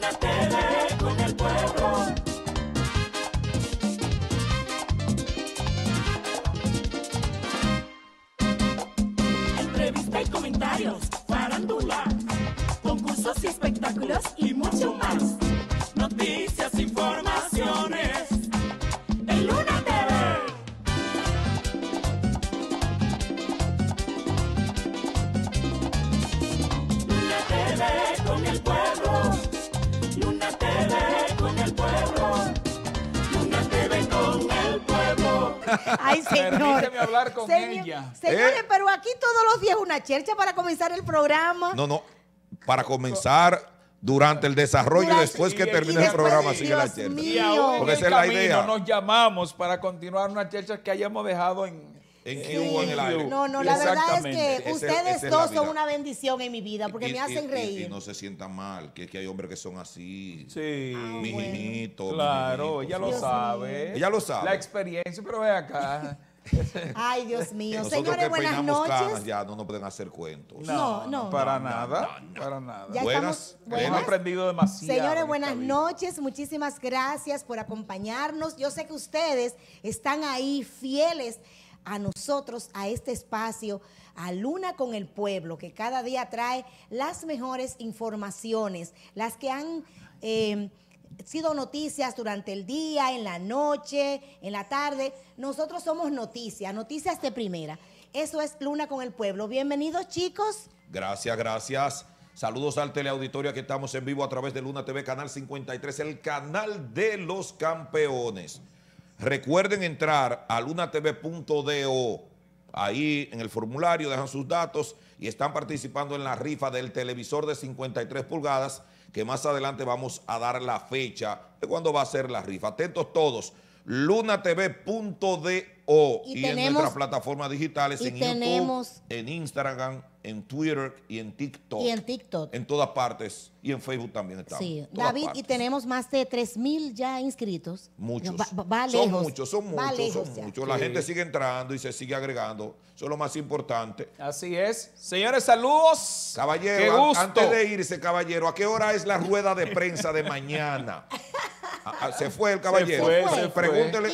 la tele con el pueblo. Entrevista y comentarios, farándula, concursos y espectáculos Ay, señor. Permíteme hablar con ella. Señores, eh. pero aquí todos los días una chercha para comenzar el programa. No, no. Para comenzar durante el desarrollo y después que termine el programa, sigue la chercha. Porque esa es la idea. nos llamamos para continuar una chercha que hayamos dejado en, en eh, qué el aire. No, no, la verdad es que ustedes dos son una bendición en mi vida porque me hacen reír. Y, no se sienta mal, que, es hay hombres que son así. Sí. Ah, Claro, ella lo sabe. Ella lo sabe. La experiencia, pero ve acá. Ay, Dios mío. Señores, buenas noches. ya no nos pueden hacer cuentos. No, no. para nada. para nada. Ya buenas. Hemos aprendido demasiado. Señores, buenas noches. Muchísimas gracias por acompañarnos. Yo sé que ustedes están ahí fieles a nosotros, a este espacio, a Luna con el Pueblo, que cada día trae las mejores informaciones, las que han... Eh, sido noticias durante el día, en la noche, en la tarde. Nosotros somos noticias, noticias de primera. Eso es Luna con el Pueblo. Bienvenidos, chicos. Gracias, gracias. Saludos al teleauditorio, que estamos en vivo a través de Luna TV, Canal 53, el canal de los campeones. Recuerden entrar a lunatv.do. Ahí en el formulario dejan sus datos y están participando en la rifa del televisor de 53 pulgadas, que más adelante vamos a dar la fecha de cuándo va a ser la rifa. Atentos todos lunatv.do y, en nuestras plataformas digitales, en YouTube, en Instagram, en Twitter y en TikTok. Y en TikTok. En todas partes. Y en Facebook también estamos. Sí, David, y tenemos más de 3000 ya inscritos. Muchos. Son muchos, son muchos, La gente sigue entrando y se sigue agregando. Eso es lo más importante. Así es. Señores, saludos. Caballero, antes de irse, caballero, ¿a qué hora es la rueda de prensa de mañana? Ah, ah, se fue el caballero. Pregúntele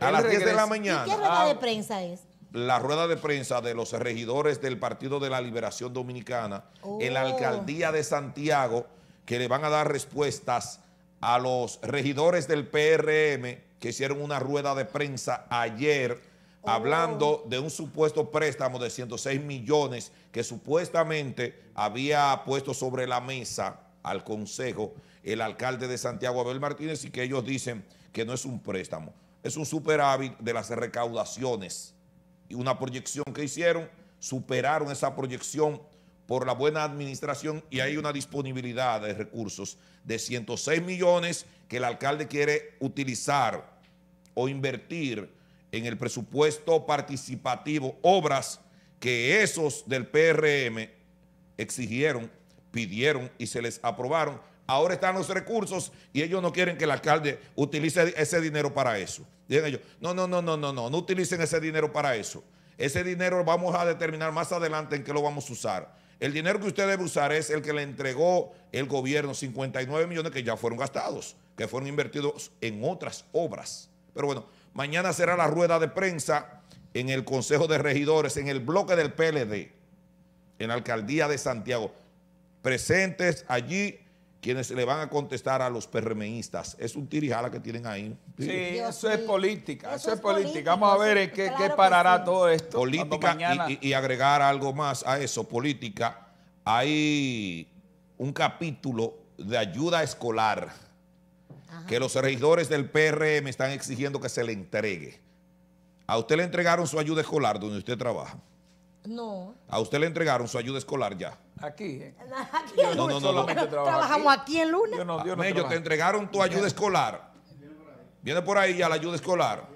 a las 10 de la mañana. ¿Y ¿Qué rueda de ah. prensa es? La rueda de prensa de los regidores del Partido de la Liberación Dominicana en la oh. alcaldía de Santiago, que le van a dar respuestas a los regidores del PRM que hicieron una rueda de prensa ayer oh. hablando de un supuesto préstamo de 106 millones que supuestamente había puesto sobre la mesa al Consejo el alcalde de Santiago Abel Martínez y que ellos dicen que no es un préstamo, es un superávit de las recaudaciones y una proyección que hicieron, superaron esa proyección por la buena administración y hay una disponibilidad de recursos de 106 millones que el alcalde quiere utilizar o invertir en el presupuesto participativo, obras que esos del PRM exigieron pidieron y se les aprobaron. Ahora están los recursos y ellos no quieren que el alcalde utilice ese dinero para eso. Dicen ellos, no, no, no, no, no, no, no utilicen ese dinero para eso. Ese dinero vamos a determinar más adelante en qué lo vamos a usar. El dinero que usted debe usar es el que le entregó el gobierno, 59 millones que ya fueron gastados, que fueron invertidos en otras obras. Pero bueno, mañana será la rueda de prensa en el Consejo de Regidores, en el bloque del PLD, en la Alcaldía de Santiago presentes allí quienes le van a contestar a los PRMistas. Es un tirijala que tienen ahí. Sí, eso es política, eso, es, política. Vamos a ver en qué, parará todo esto. Política y, agregar algo más a eso, política. Hay un capítulo de ayuda escolar que los regidores del PRM están exigiendo que se le entregue. A usted le entregaron su ayuda escolar donde usted trabaja. No. ¿A usted le entregaron su ayuda escolar ya? Aquí. Eh. no, no, no, no. Trabajamos aquí. en lunes. Yo yo ellos te entregaron tu ayuda escolar. Viene por ahí ya la ayuda escolar.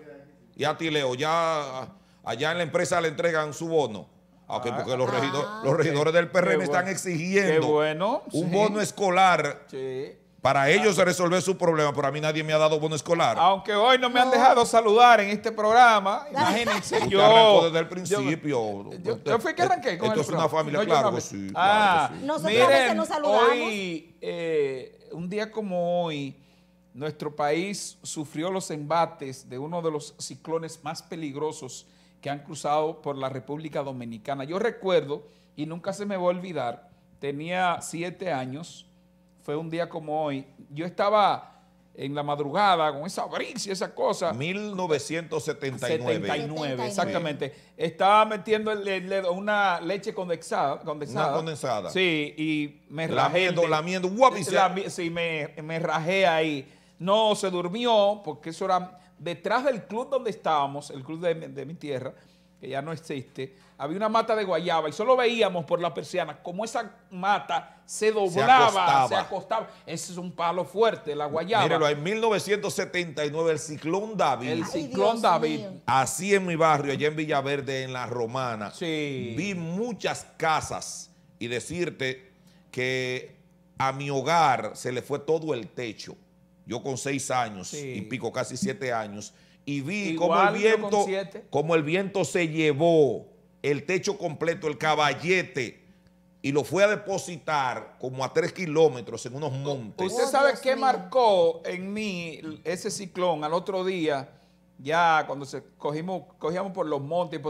Y a ti, Leo, ya allá en la empresa le entregan su bono. Aunque ah, porque los, ah, ah, regidores del PRM están exigiendo un bono escolar. Sí para ellos se resolver su problema, pero a mí nadie me ha dado bono escolar. Aunque hoy no me han dejado saludar en este programa, imagínense Usted yo. desde el principio. Yo, fui que arranqué con Esto una familia, claro, sí, ah, Nosotros a veces nos saludamos. Hoy, eh, un día como hoy, nuestro país sufrió los embates de uno de los ciclones más peligrosos que han cruzado por la República Dominicana. Yo recuerdo, y nunca se me va a olvidar, tenía siete años fue un día como hoy. Yo estaba en la madrugada con esa brisa y esa cosa. 1979. exactamente. Estaba metiendo una leche condensada, condensada. Una condensada. Sí, y me rajé. Lamiendo, sí, me, me rajé ahí. No, se durmió porque eso era detrás del club donde estábamos, el club de mi tierra que ya no existe, había una mata de guayaba y solo veíamos por la persiana como esa mata se doblaba, se acostaba. Ese es un palo fuerte, la guayaba. Míralo, en 1979 el ciclón David. El ciclón David. Así en mi barrio, allá en Villaverde, en La Romana. Vi muchas casas y decirte que a mi hogar se le fue todo el techo. Yo con seis años y pico, casi siete años, y vi cómo el, viento, se llevó el techo completo, el caballete, y lo fue a depositar como a tres kilómetros en unos montes. ¿Usted oh, sabe qué marcó en mí ese ciclón al otro día? ya cuando se cogíamos por los montes,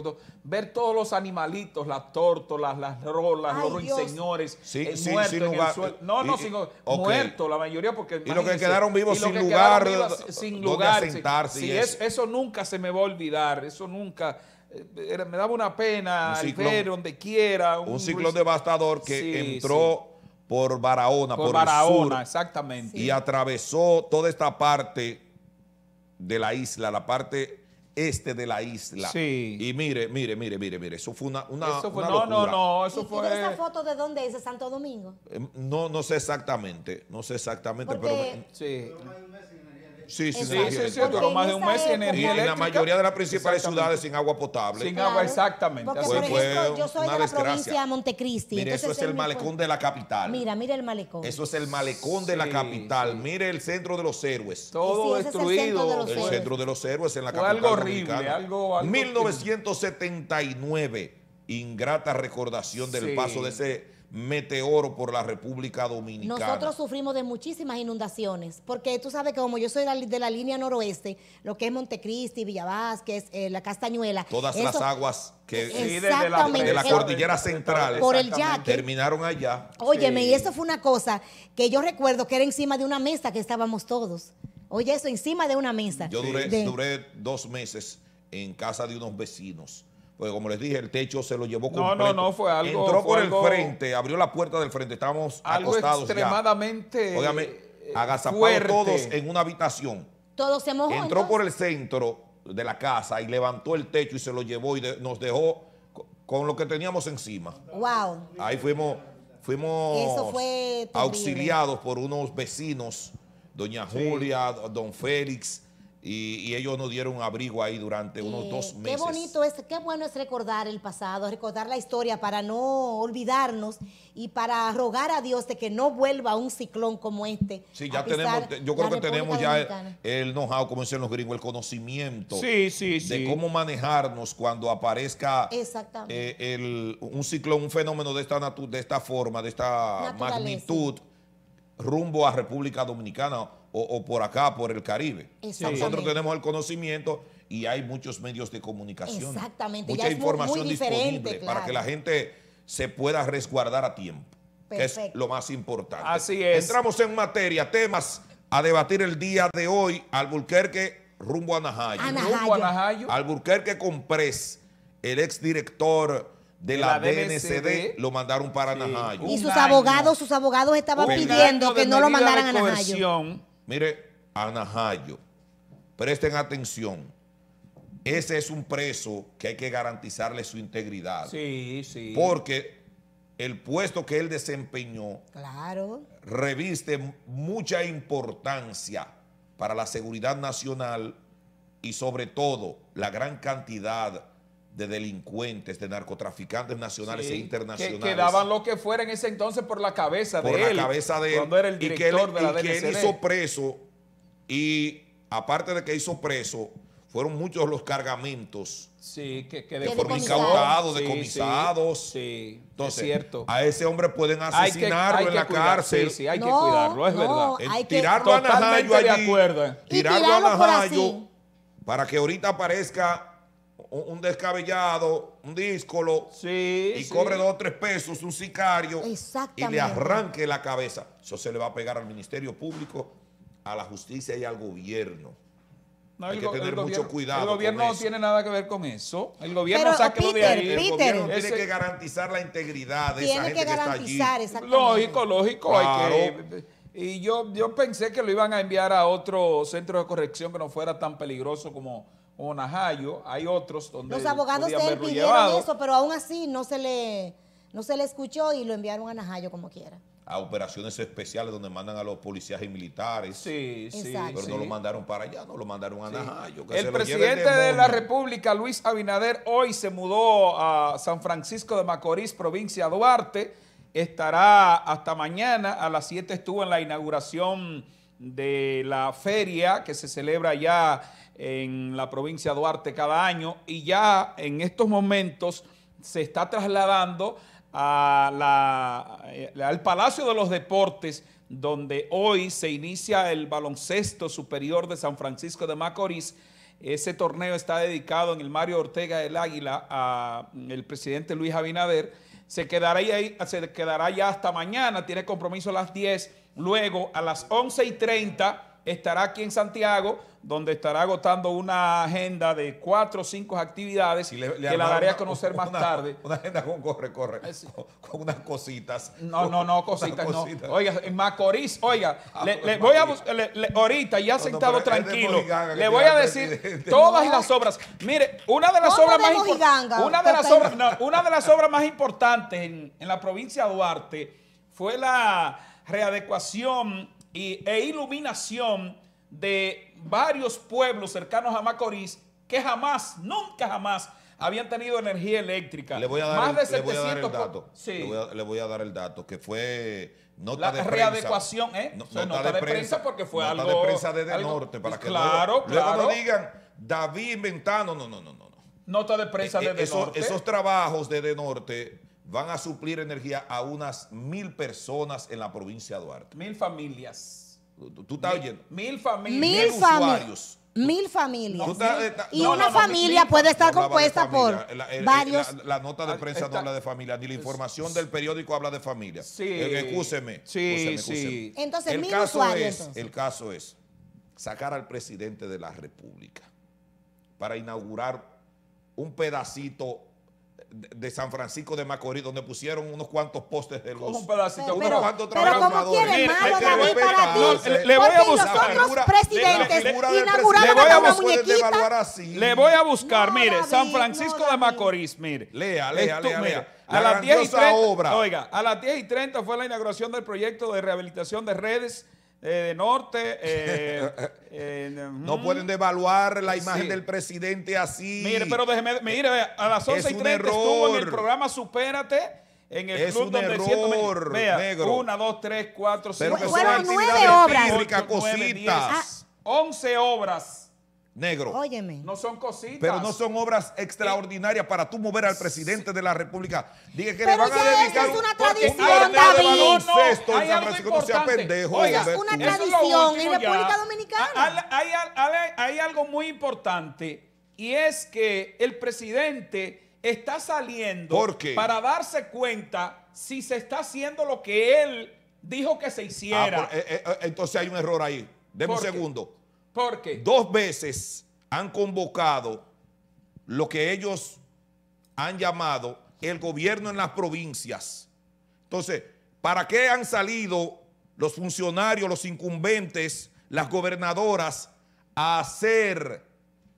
ver todos los animalitos, las tórtolas, las rolas, los ruiseñores señores eh, muertos en el suelo. No, muertos la mayoría porque... Y los que quedaron vivos sin lugar, sin lugar eso. nunca se me va a olvidar, eso nunca... Eh, me daba una pena un ver donde quiera. Un, ciclo devastador que entró por Barahona, por, Barahona, exactamente. Y atravesó toda esta parte de la isla, la parte este de la isla. Sí. Y mire, mire, mire, mire, mire, eso fue una, una, no, no, no, eso fue... esa foto de dónde es? Santo Domingo? Em, no, no sé exactamente, no sé exactamente, pero... Sí. Sí, sí, sí, más de un mes sin En la mayoría de las principales ciudades sin agua potable. Sin agua, exactamente. Porque, yo soy de la provincia de Montecristi. Mire, eso es el malecón de la capital. Mira, mire el malecón. Eso es el malecón de la capital. Mire el centro de los héroes. Todo destruido. El centro de los héroes en la capital algo horrible, 1979. Ingrata recordación del paso de ese meteoro por la República Dominicana. Nosotros sufrimos de muchísimas inundaciones, porque tú sabes que como yo soy de la línea noroeste, lo que es Montecristi, Villavásquez, eh, la Castañuela. Todas las aguas que eh, de, la, cordillera central por terminaron allá. Óyeme, y eso fue una cosa que yo recuerdo que era encima de una mesa que estábamos todos. Oye, eso encima de una mesa. Yo duré, duré dos meses en casa de unos vecinos porque como les dije, el techo se lo llevó completo. No, no, no, fue algo... Entró por el frente, abrió la puerta del frente, estábamos algo acostados extremadamente ya. Eh, agazapados todos en una habitación. Todos se mojó, Entró por el centro de la casa y levantó el techo y se lo llevó y nos dejó con lo que teníamos encima. Wow. Ahí fuimos, fuimos auxiliados por unos vecinos, doña Julia, don Félix, y, ellos nos dieron abrigo ahí durante unos eh, dos meses. Qué bonito es, qué bueno es recordar el pasado, recordar la historia para no olvidarnos y para rogar a Dios de que no vuelva un ciclón como este. Sí, ya tenemos, yo creo que tenemos ya el, know-how, como dicen los gringos, el conocimiento sí, sí, de cómo manejarnos cuando aparezca eh, el, un ciclón, un fenómeno de esta, de esta forma, de esta magnitud rumbo a República Dominicana o, por acá, por el Caribe. Nosotros tenemos el conocimiento y hay muchos medios de comunicación. Exactamente. Mucha información disponible para que la gente se pueda resguardar a tiempo, es lo más importante. Así es. Entramos en materia, temas a debatir el día de hoy, Alburquerque rumbo a Najayo. Rumbo a Najayo. Alburquerque compres el exdirector de la, DNCD lo mandaron para Anajayo Y sus abogados, sus abogados estaban pidiendo que no lo mandaran a Najayo. Mire, a presten atención. Ese es un preso que hay que garantizarle su integridad. Sí, sí. Porque el puesto que él desempeñó claro. reviste mucha importancia para la seguridad nacional y sobre todo la gran cantidad de delincuentes, de narcotraficantes nacionales e internacionales. Que, que, daban lo que fuera en ese entonces por la cabeza de él, él. la cabeza de él. Cuando era el director y que él, de la y que él hizo preso, y aparte de que hizo preso, fueron muchos los cargamentos. Sí, que, que de incautados, decomisados. Sí, es cierto. a ese hombre pueden asesinarlo en la cárcel. Sí, sí, hay que cuidarlo, es verdad. Hay tirarlo a Najayo allí. Tirarlo, tirarlo a Najayo para que ahorita aparezca un, descabellado, un díscolo, y cobre dos o tres pesos, un sicario, y le arranque la cabeza. Eso se le va a pegar al Ministerio Público, a la justicia y al gobierno. Hay que tener mucho cuidado. El gobierno no tiene nada que ver con eso. El gobierno El gobierno tiene que garantizar la integridad de esa gente que, garantizar, está allí. Lógico, lógico. Hay que, y yo, yo pensé que lo iban a enviar a otro centro de corrección que no fuera tan peligroso como, o Najayo, hay otros donde... Los abogados de él pidieron eso, pero aún así no se, le, no se le escuchó y lo enviaron a Najayo como quiera. A operaciones especiales donde mandan a los policías y militares. Sí, sí. Pero no lo mandaron para allá, no lo mandaron a Najayo. el presidente de la República, Luis Abinader, hoy se mudó a San Francisco de Macorís, provincia de Duarte. Estará hasta mañana, a las 7 estuvo en la inauguración de la feria que se celebra ya en la provincia de Duarte cada año y ya en estos momentos se está trasladando eh, al Palacio de los Deportes donde hoy se inicia el baloncesto superior de San Francisco de Macorís. Ese torneo está dedicado en el Mario Ortega del Águila al mm, presidente Luis Abinader. Se quedará, ahí, se quedará ya hasta mañana, tiene compromiso a las 10 Luego, a las 11 y 30, estará aquí en Santiago, donde estará agotando una agenda de cuatro o cinco actividades le, le que la daré a conocer más tarde. Una agenda con corre, corre, con, unas cositas. No, no, no, cositas, no. Oiga, en Macorís, oiga, voy ahorita ya sentado tranquilo, le voy a decir todas las obras. Mire, una de las obras más importantes, una de las una de las obras más importantes en, en la provincia de Duarte fue la readecuación e iluminación de varios pueblos cercanos a Macorís que jamás, nunca jamás habían tenido energía eléctrica. Le voy a dar, el, de le voy a dar dato. Sí. Le, voy a, dar el dato, que fue nota la de readecuación, ¿eh? No, nota, nota, de, prensa, porque fue nota de prensa desde el norte, para que luego, claro. no digan David inventando, no, no, no, no. Nota de prensa eh, eh, desde norte. Esos trabajos desde norte van a suplir energía a unas mil personas en la provincia de Duarte. Mil familias. ¿Tú, estás oyendo? Mil familias. Mil, usuarios. Mil familias. Eh, y una familia puede estar compuesta por eh, eh, varios. La, nota de ah, prensa no habla de familia, ni la información del periódico habla de familia. Sí. Eh, sí, Entonces, mil usuarios, El caso es sacar al presidente de la República para inaugurar un pedacito de San Francisco de Macorís, donde pusieron unos cuantos postes de luz. Un pedacito, pero, unos cuantos trabajadores. Pero como quiere malo, David, para ti. Le, voy a buscar. Los presidentes le, le, muñequita. le voy a buscar, Le voy a buscar, no, mire, David, San Francisco no, de Macorís, mire. Lea, lea, esto, lea, mire, lea. a las 10 y 30, obra. Oiga, a las 10 y 30 fue la inauguración del proyecto de rehabilitación de redes eh, norte. Eh, eh, no pueden devaluar la imagen sí. del presidente así. Mire, pero déjeme, mire, a las 11 es y 30 estuvo en el programa Supérate. En el es club un donde error, vea, negro. Una, dos, tres, cuatro, cinco. Pero que fueron nueve obras. cositas. 11 obras negro. Óyeme. No son cositas. Pero no son obras eh, extraordinarias para tú mover al presidente de la República. Dije que le van a dedicar Oigas, es una tradición, un una tradición en República Dominicana. Hay, algo muy importante y es que el presidente está saliendo para darse cuenta si se está haciendo lo que él dijo que se ah, hiciera. Ah, entonces hay un error ahí. Deme un segundo. Dos veces han convocado lo que ellos han llamado el gobierno en las provincias. Entonces, ¿para qué han salido los funcionarios, los incumbentes, las gobernadoras a hacer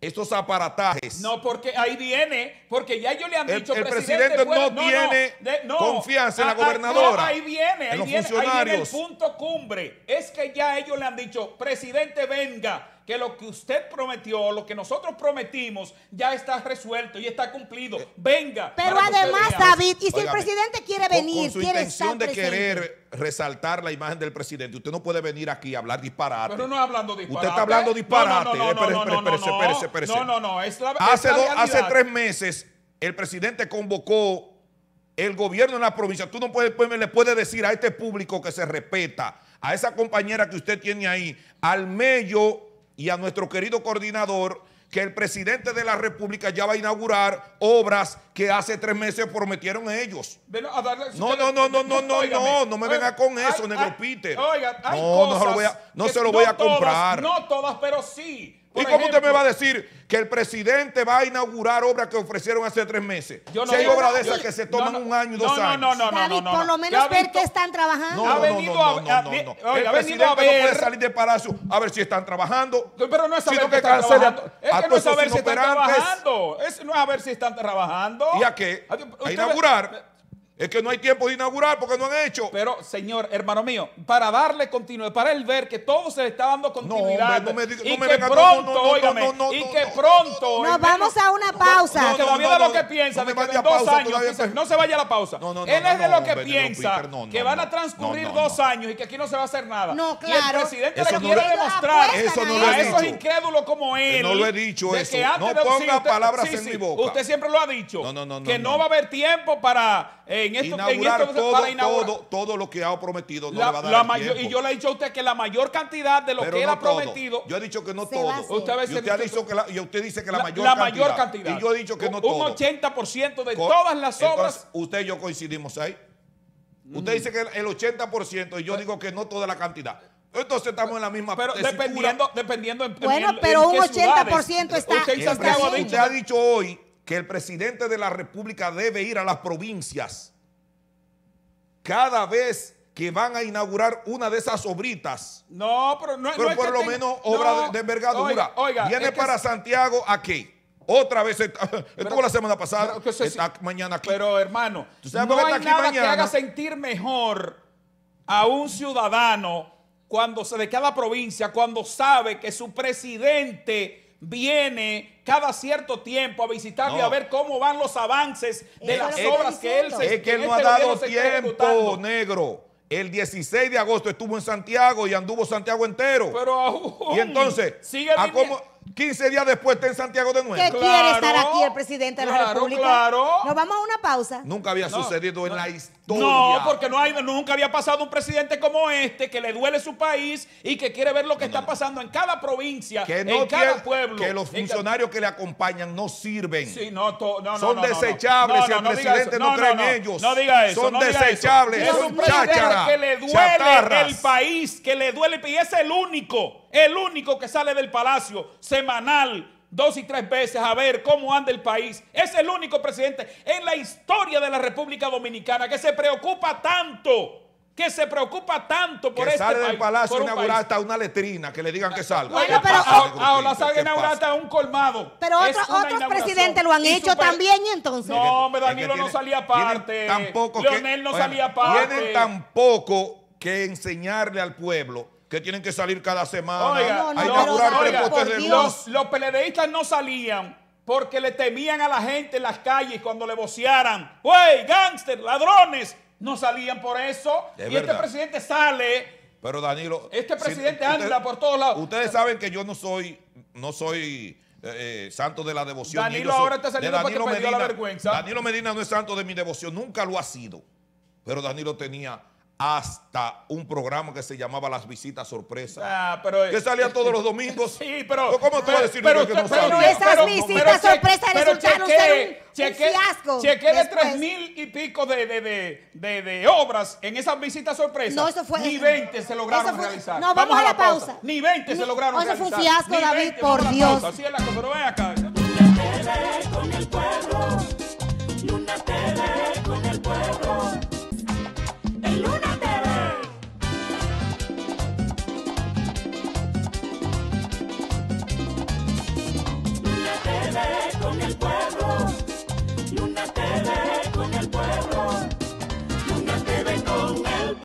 estos aparatajes. No, porque ahí viene, porque ya ellos le han dicho, el, el presidente, no, tiene confianza en la ah, ah, gobernadora. ahí viene, ahí viene, ahí el punto cumbre. Es que ya ellos le han dicho, presidente, venga que lo que usted prometió, lo que nosotros prometimos, ya está resuelto y está cumplido. Eh, Venga. Pero además, David, y si el presidente quiere venir, con su intención de querer resaltar la imagen del presidente, usted no puede venir aquí a hablar disparate. Pero no hablando disparate. Usted está hablando disparate. No, no, no, no, hace, hace tres meses el presidente convocó el gobierno en la provincia, tú no puedes, pues, le puedes decir a este público que se respeta, a esa compañera que usted tiene ahí, al medio y a nuestro querido coordinador que el presidente de la República ya va a inaugurar obras que hace tres meses prometieron ellos. no, no, no, no, no, no, no, no me venga con eso, Negro Oiga, no, no, se lo voy a, comprar. no todas, pero sí. ¿Y cómo usted me va a decir que el presidente va a inaugurar obras que ofrecieron hace tres meses? si hay obras de esas que se toman un año y dos años. No, no, no, no, David, por lo menos ver que están trabajando. No, no, no, no, no, El presidente no puede salir del palacio a ver si están trabajando. Pero no es ver si están trabajando. Es que no es saber si están trabajando. no es a ver si están trabajando. ¿Y a qué? A inaugurar. Es que no hay tiempo de inaugurar porque no han hecho. Pero, señor, hermano mío, para darle continuidad, para él ver que todo se le está dando continuidad. no y que pronto, no, y que pronto. Nos vamos a una pausa. lo que piensa, no se vaya a la pausa. él es de lo que piensa, que van a transcurrir dos años y que aquí no se va a hacer nada. No, claro. Y el presidente le quiere demostrar eso a esos incrédulos como eh, él. No lo he dicho eso. No ponga palabras en mi boca. Usted siempre lo ha dicho. Que no va a haber tiempo para eh, en esto, todo, lo que ha prometido. No le va a dar y yo le he dicho a usted que la mayor cantidad de lo que él ha prometido. Yo he dicho que no todo. Usted, y usted, dice que la, mayor cantidad. Y yo he dicho que no todo. Un 80% de todas las obras. usted y yo coincidimos ahí. Mm. Usted dice que el 80% y yo digo que no toda la cantidad. Entonces estamos en la misma Pero dependiendo, dependiendo Bueno, pero un 80% está. Usted, está usted ha dicho hoy que el presidente de la República debe ir a las provincias cada vez que van a inaugurar una de esas obritas. No, pero no, pero por lo menos obra de, envergadura. Viene para Santiago aquí. Otra vez Esto la semana pasada, está mañana aquí. Pero hermano, no hay nada que haga sentir mejor a un ciudadano cuando se, de cada provincia cuando sabe que su presidente viene cada cierto tiempo a visitar y a ver cómo van los avances de las obras que él se Es que él no ha este dado tiempo, negro. El 16 de agosto estuvo en Santiago y anduvo Santiago entero. Pero aún, Y entonces, sigue a cómo, 15 días después está en Santiago de Nueva ¿Qué quiere estar aquí el presidente de la República. Claro. Nos vamos a una pausa. Nunca había sucedido en la historia. No, porque nunca había pasado un presidente como este que le duele su país y que quiere ver lo que está pasando en cada provincia, en cada pueblo. Que los funcionarios que le acompañan no sirven. Sí, no, Son desechables si el presidente no, cree en ellos. No diga eso. Son desechables. Es un presidente que le duele el país, que le duele y es el único el único que sale del palacio semanal dos y tres veces a ver cómo anda el país. Es el único presidente en la historia de la República Dominicana que se preocupa tanto, que se preocupa tanto por este sale sale del palacio a hasta una letrina, que le digan que salga. pero... Ahora ah, sale inaugurar hasta un colmado. Pero otros presidentes lo han hecho también, y entonces... No, me Danilo no salía aparte. Tampoco Leonel no salía aparte. tampoco que enseñarle al pueblo que tienen que salir cada semana a de los, los peledeístas no salían porque le temían a la gente en las calles cuando le vocearan, güey, gángster, ladrones, no salían por eso. y este presidente sale. Pero Danilo, este presidente anda por todos lados. Ustedes saben que yo no soy, no soy eh, eh, santo de la devoción. Danilo ahora está saliendo porque la vergüenza. Danilo Medina no es santo de mi devoción, nunca lo ha sido. Pero Danilo tenía hasta un programa que se llamaba Las Visitas Sorpresa. Ah, pero, que eh, salía eh, todos los eh, domingos. Sí, pero. ¿Cómo tú a decir pero, que no esas visitas sorpresas resultaron ser un, cheque, un fiasco. Chequé de tres mil y pico de, de, de, de, obras en esas visitas sorpresas. No, eso fue. Ni 20 se lograron realizar. No, vamos, a la, pausa. Ni 20 se lograron eso realizar. Eso fue un fiasco, David, por Dios. Así es la cosa, pero ven acá. Una tele con el pueblo. Y una tele con el pueblo.